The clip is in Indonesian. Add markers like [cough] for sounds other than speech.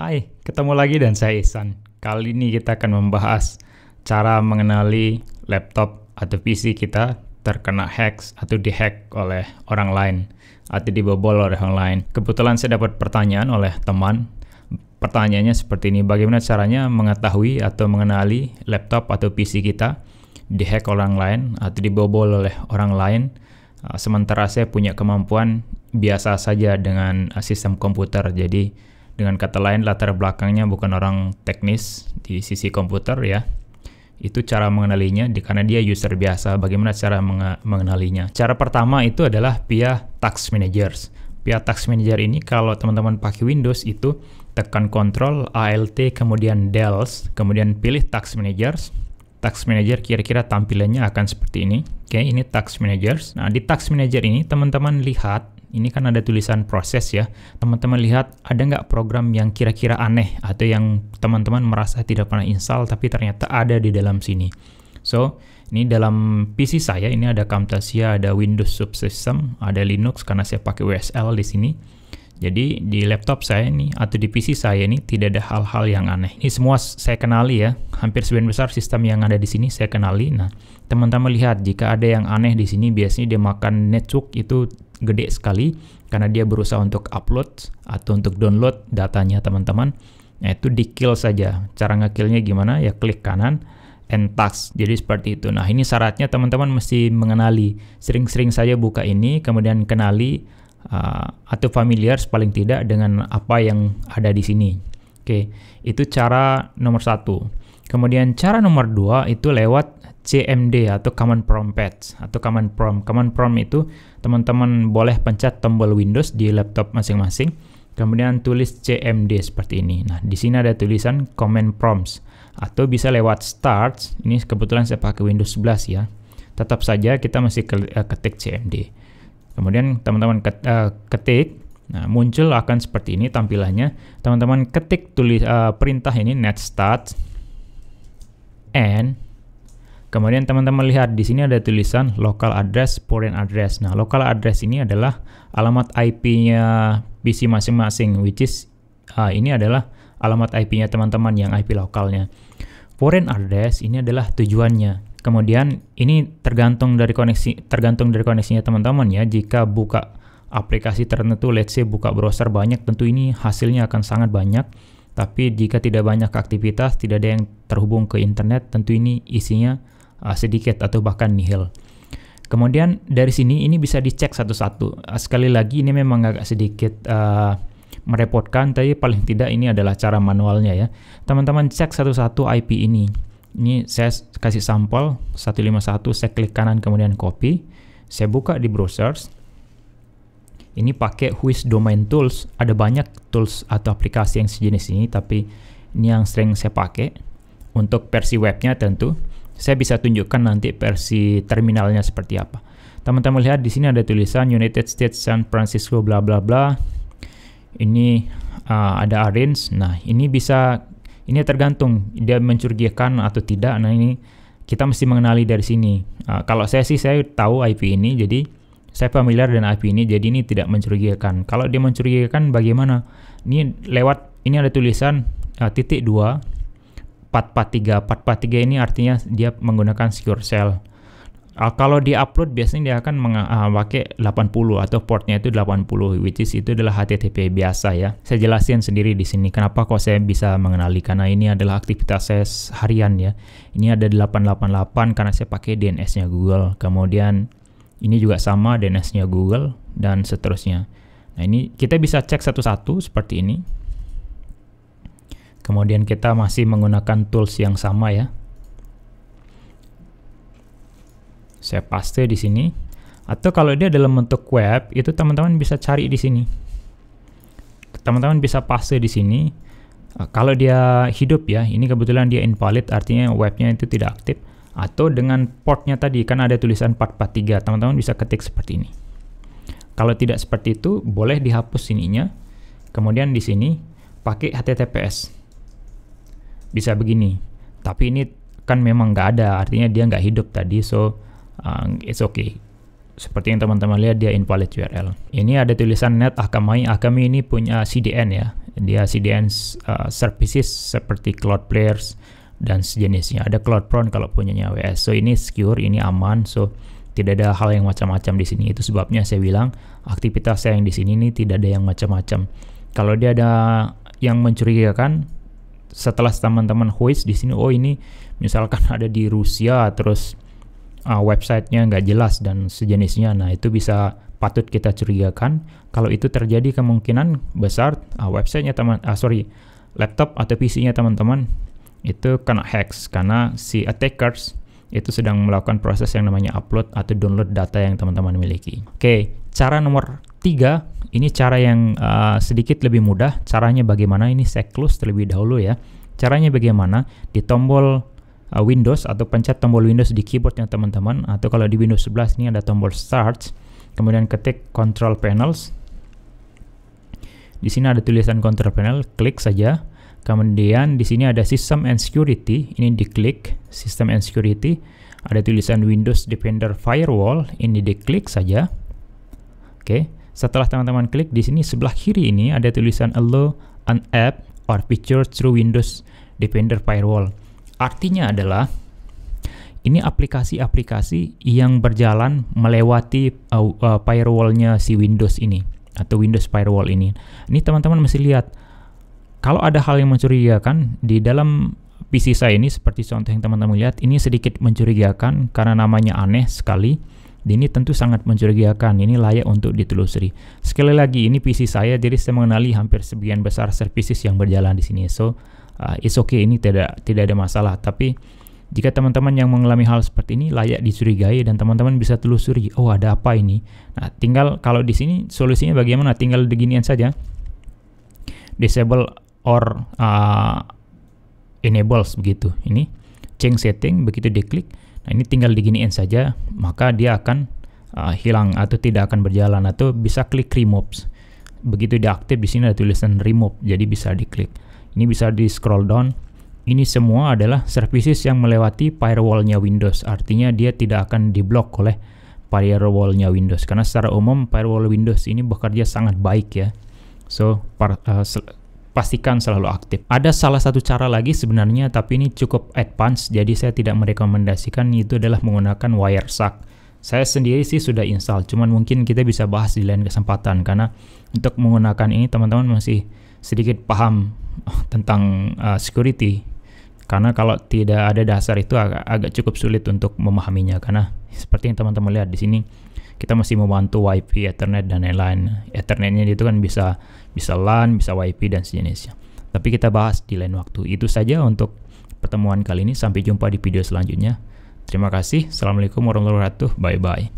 Hai, ketemu lagi dan saya Ihsan. Kali ini kita akan membahas cara mengenali laptop atau PC kita terkena hacks atau dihack oleh orang lain atau dibobol oleh orang lain. Kebetulan saya dapat pertanyaan oleh teman. Pertanyaannya seperti ini, bagaimana caranya mengetahui atau mengenali laptop atau PC kita dihack orang lain atau dibobol oleh orang lain? Sementara saya punya kemampuan biasa saja dengan eh, sistem komputer, jadi dengan kata lain, latar belakangnya bukan orang teknis di sisi komputer ya. Itu cara mengenalinya di, karena dia user biasa. Bagaimana cara menge mengenalinya? Cara pertama itu adalah via tax Managers. Via tax Manager ini kalau teman-teman pakai Windows itu tekan Control ALT, kemudian Dels, kemudian pilih tax Managers. Tax Manager kira-kira tampilannya akan seperti ini. Oke, ini tax Managers. Nah, di tax Manager ini teman-teman lihat ini kan ada tulisan proses ya. Teman-teman lihat ada nggak program yang kira-kira aneh atau yang teman-teman merasa tidak pernah install tapi ternyata ada di dalam sini. So, ini dalam PC saya ini ada Camtasia, ada Windows subsystem, ada Linux karena saya pakai WSL di sini. Jadi di laptop saya ini atau di PC saya ini tidak ada hal-hal yang aneh. Ini semua saya kenali ya. Hampir sebagian besar sistem yang ada di sini saya kenali. Nah, teman-teman lihat jika ada yang aneh di sini biasanya dia makan network itu gede sekali karena dia berusaha untuk upload atau untuk download datanya teman-teman. Nah, itu di kill saja. Cara ngekillnya gimana? Ya klik kanan and task. Jadi seperti itu. Nah, ini syaratnya teman-teman mesti mengenali. Sering-sering saja buka ini, kemudian kenali uh, atau familiar paling tidak dengan apa yang ada di sini. Oke, itu cara nomor satu. Kemudian cara nomor dua itu lewat CMD atau Command Prompt Patch atau Command Prompt. Command Prompt itu teman-teman boleh pencet tombol Windows di laptop masing-masing, kemudian tulis CMD seperti ini. Nah, di sini ada tulisan Command Prompts atau bisa lewat Start. Ini kebetulan saya pakai Windows 11 ya. Tetap saja kita masih eh, ketik CMD. Kemudian teman-teman eh, ketik Nah, muncul akan seperti ini tampilannya. Teman-teman ketik tulis uh, perintah ini net start and kemudian teman-teman lihat di sini ada tulisan local address, foreign address. Nah, local address ini adalah alamat IP-nya PC masing-masing which is uh, ini adalah alamat IP-nya teman-teman yang IP lokalnya. Foreign address ini adalah tujuannya. Kemudian ini tergantung dari koneksi tergantung dari koneksinya teman-teman ya. Jika buka aplikasi tertentu let's say buka browser banyak tentu ini hasilnya akan sangat banyak. Tapi jika tidak banyak aktivitas, tidak ada yang terhubung ke internet, tentu ini isinya uh, sedikit atau bahkan nihil. Kemudian dari sini ini bisa dicek satu-satu. Ah, sekali lagi ini memang agak sedikit uh, merepotkan, tapi paling tidak ini adalah cara manualnya ya. Teman-teman cek satu-satu IP ini. Ini saya kasih sampel 151, saya klik kanan kemudian copy. Saya buka di browsers ini pakai Whois Domain Tools. Ada banyak tools atau aplikasi yang sejenis ini, tapi ini yang sering saya pakai. Untuk versi webnya tentu, saya bisa tunjukkan nanti versi terminalnya seperti apa. Teman-teman lihat di sini ada tulisan United States San Francisco bla bla bla. Ini uh, ada arrange. Nah, ini bisa ini tergantung dia mencurigakan atau tidak. Nah, ini kita mesti mengenali dari sini. Uh, kalau saya sih saya tahu IP ini jadi saya familiar dengan IP ini, jadi ini tidak mencurigakan. Kalau dia mencurigakan, bagaimana? Ini lewat, ini ada tulisan uh, titik 2, 443. 443 ini artinya dia menggunakan secure cell Uh, kalau di upload biasanya dia akan uh, pakai 80 atau portnya itu 80 which is itu adalah HTTP biasa ya. Saya jelasin sendiri di sini kenapa kok saya bisa mengenali karena ini adalah aktivitas saya harian ya. Ini ada 888 karena saya pakai DNS-nya Google. Kemudian ini juga sama DNS-nya Google dan seterusnya. Nah, ini kita bisa cek satu-satu seperti ini. Kemudian kita masih menggunakan tools yang sama ya. Saya paste di sini. Atau kalau dia dalam bentuk web, itu teman-teman bisa cari di sini. Teman-teman bisa paste di sini. Eh, kalau dia hidup ya, ini kebetulan dia invalid, artinya webnya itu tidak aktif atau dengan portnya tadi karena ada tulisan 443 teman-teman bisa ketik seperti ini kalau tidak seperti itu boleh dihapus sininya kemudian di sini pakai HTTPS bisa begini tapi ini kan memang nggak ada artinya dia nggak hidup tadi so uh, it's okay seperti yang teman-teman lihat dia invalid URL ini ada tulisan net Akamai Akamai ini punya CDN ya dia CDN uh, services seperti Cloud Players dan sejenisnya. Ada cloud prone kalau punyanya AWS. So ini secure, ini aman. So tidak ada hal yang macam-macam di sini. Itu sebabnya saya bilang aktivitas saya yang di sini ini tidak ada yang macam-macam. Kalau dia ada yang mencurigakan setelah teman-teman hoist di sini, oh ini misalkan [laughs] ada di Rusia terus uh, websitenya nggak jelas dan sejenisnya. Nah itu bisa patut kita curigakan. Kalau itu terjadi kemungkinan besar uh, websitenya teman, uh, sorry laptop atau PC-nya teman-teman itu kena hacks karena si attackers itu sedang melakukan proses yang namanya upload atau download data yang teman-teman miliki. Oke, cara nomor tiga ini cara yang uh, sedikit lebih mudah. Caranya bagaimana? Ini saya close terlebih dahulu ya. Caranya bagaimana? Di tombol uh, Windows atau pencet tombol Windows di keyboardnya teman-teman atau kalau di Windows 11 ini ada tombol Start kemudian ketik Control Panels di sini ada tulisan Control Panel klik saja Kemudian di sini ada System and Security, ini diklik System and Security. Ada tulisan Windows Defender Firewall, ini diklik saja. Oke, setelah teman-teman klik di sini sebelah kiri ini ada tulisan Allow an app or feature through Windows Defender Firewall. Artinya adalah ini aplikasi-aplikasi yang berjalan melewati uh, uh, firewallnya si Windows ini atau Windows Firewall ini. Ini teman-teman mesti lihat kalau ada hal yang mencurigakan di dalam PC saya ini seperti contoh yang teman-teman lihat ini sedikit mencurigakan karena namanya aneh sekali ini tentu sangat mencurigakan, ini layak untuk ditelusuri. Sekali lagi, ini PC saya, jadi saya mengenali hampir sebagian besar services yang berjalan di sini. So, uh, it's okay, ini tidak tidak ada masalah. Tapi, jika teman-teman yang mengalami hal seperti ini layak dicurigai dan teman-teman bisa telusuri, oh ada apa ini? Nah, tinggal kalau di sini solusinya bagaimana? Tinggal beginian saja. Disable or uh, enables begitu. Ini change setting begitu diklik. Nah, ini tinggal diginiin saja maka dia akan uh, hilang atau tidak akan berjalan atau bisa klik remove. Begitu diaktif di sini ada tulisan remove jadi bisa diklik. Ini bisa di scroll down. Ini semua adalah services yang melewati firewallnya Windows. Artinya dia tidak akan diblok oleh firewallnya Windows karena secara umum firewall Windows ini bekerja sangat baik ya. So, par, uh, pastikan selalu aktif. Ada salah satu cara lagi sebenarnya, tapi ini cukup advance, jadi saya tidak merekomendasikan itu adalah menggunakan wire sack. Saya sendiri sih sudah install, cuman mungkin kita bisa bahas di lain kesempatan, karena untuk menggunakan ini teman-teman masih sedikit paham [laughs] tentang uh, security. Karena kalau tidak ada dasar itu agak, agak cukup sulit untuk memahaminya, karena seperti yang teman-teman lihat di sini, kita masih membantu WiFi, Ethernet dan lain-lain. Ethernetnya itu kan bisa bisa LAN, bisa WiFi dan sejenisnya. Tapi kita bahas di lain waktu. Itu saja untuk pertemuan kali ini. Sampai jumpa di video selanjutnya. Terima kasih. Assalamualaikum warahmatullahi wabarakatuh. Bye-bye.